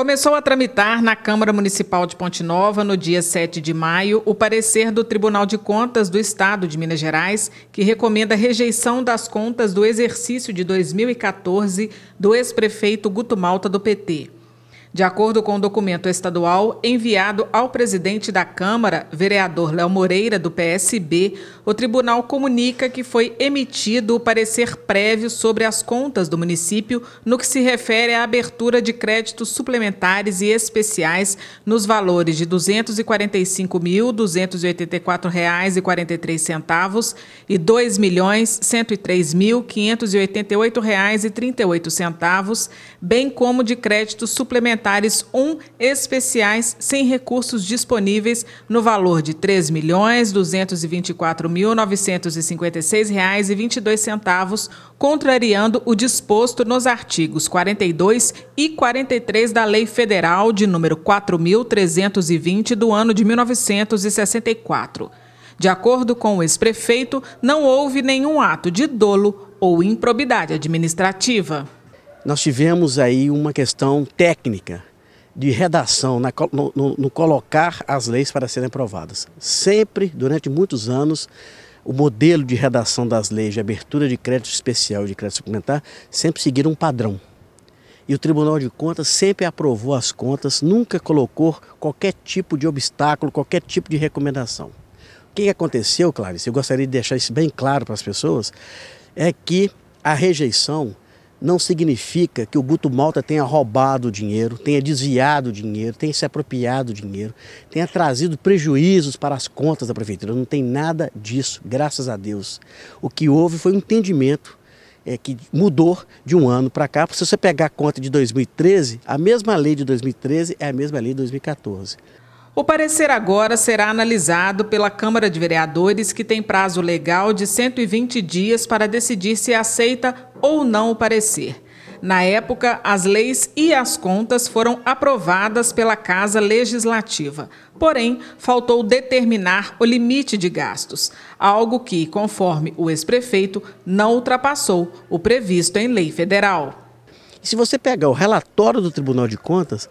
Começou a tramitar na Câmara Municipal de Ponte Nova, no dia 7 de maio, o parecer do Tribunal de Contas do Estado de Minas Gerais, que recomenda a rejeição das contas do exercício de 2014 do ex-prefeito Guto Malta do PT. De acordo com o um documento estadual enviado ao presidente da Câmara, vereador Léo Moreira, do PSB, o tribunal comunica que foi emitido o parecer prévio sobre as contas do município no que se refere à abertura de créditos suplementares e especiais nos valores de R$ 245.284,43 e R$ 2.103.588,38, bem como de créditos suplementares complementares 1 especiais sem recursos disponíveis no valor de R$ 3.224.956,22, contrariando o disposto nos artigos 42 e 43 da Lei Federal de número 4.320 do ano de 1964. De acordo com o ex-prefeito, não houve nenhum ato de dolo ou improbidade administrativa nós tivemos aí uma questão técnica de redação, na, no, no, no, colocar as leis para serem aprovadas. Sempre, durante muitos anos, o modelo de redação das leis de abertura de crédito especial e de crédito suplementar sempre seguiram um padrão. E o Tribunal de Contas sempre aprovou as contas, nunca colocou qualquer tipo de obstáculo, qualquer tipo de recomendação. O que aconteceu, Clarice? Eu gostaria de deixar isso bem claro para as pessoas: é que a rejeição não significa que o Guto Malta tenha roubado dinheiro, tenha desviado dinheiro, tenha se apropriado dinheiro, tenha trazido prejuízos para as contas da prefeitura. Não tem nada disso, graças a Deus. O que houve foi um entendimento é, que mudou de um ano para cá. Se você pegar a conta de 2013, a mesma lei de 2013 é a mesma lei de 2014. O parecer agora será analisado pela Câmara de Vereadores, que tem prazo legal de 120 dias para decidir se aceita ou não o parecer. Na época, as leis e as contas foram aprovadas pela Casa Legislativa. Porém, faltou determinar o limite de gastos, algo que, conforme o ex-prefeito, não ultrapassou o previsto em lei federal. E se você pegar o relatório do Tribunal de Contas,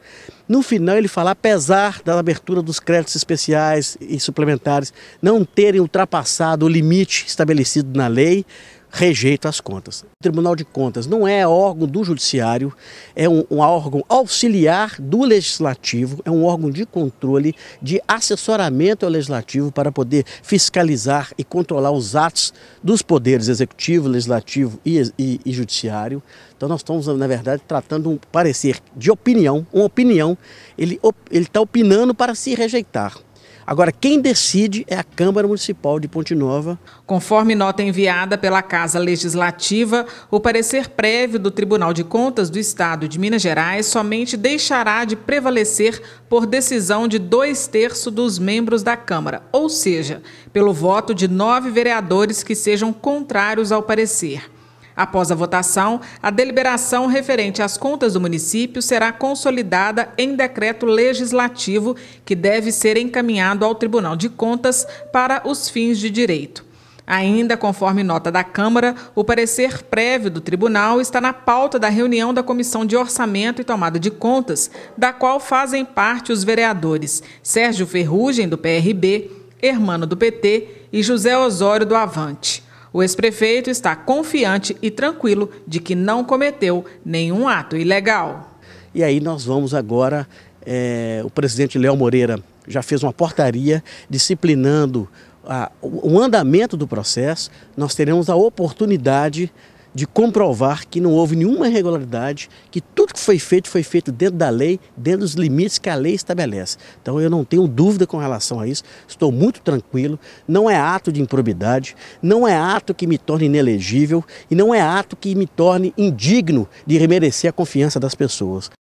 no final ele fala, apesar da abertura dos créditos especiais e suplementares não terem ultrapassado o limite estabelecido na lei, rejeito as contas. O Tribunal de Contas não é órgão do Judiciário, é um, um, órgão auxiliar do Legislativo, é um órgão de controle, de assessoramento ao Legislativo para poder fiscalizar e controlar os atos dos poderes Executivo, Legislativo e, e, e Judiciário. Então nós estamos, na verdade, tratando um parecer de opinião, uma opinião, ele está opinando para se rejeitar. Agora, quem decide é a Câmara Municipal de Ponte Nova. Conforme nota enviada pela Casa Legislativa, o parecer prévio do Tribunal de Contas do Estado de Minas Gerais somente deixará de prevalecer por decisão de dois terços dos membros da Câmara, ou seja, pelo voto de nove vereadores que sejam contrários ao parecer. Após a votação, a deliberação referente às contas do município será consolidada em decreto legislativo que deve ser encaminhado ao Tribunal de Contas para os fins de direito. Ainda, conforme nota da Câmara, o parecer prévio do tribunal está na pauta da reunião da Comissão de Orçamento e Tomada de Contas, da qual fazem parte os vereadores Sérgio Ferrugem, do PRB, Hermano do PT e José Osório do Avante. O ex-prefeito está confiante e tranquilo de que não cometeu nenhum ato ilegal. E aí nós vamos agora, é, o presidente Léo Moreira já fez uma portaria disciplinando a, o andamento do processo, nós teremos a oportunidade de comprovar que não houve nenhuma irregularidade, que tudo que foi feito foi feito dentro da lei, dentro dos limites que a lei estabelece. Então eu não tenho dúvida com relação a isso, estou muito tranquilo, não é ato de improbidade, não é ato que me torne inelegível e não é ato que me torne indigno de remerecer a confiança das pessoas.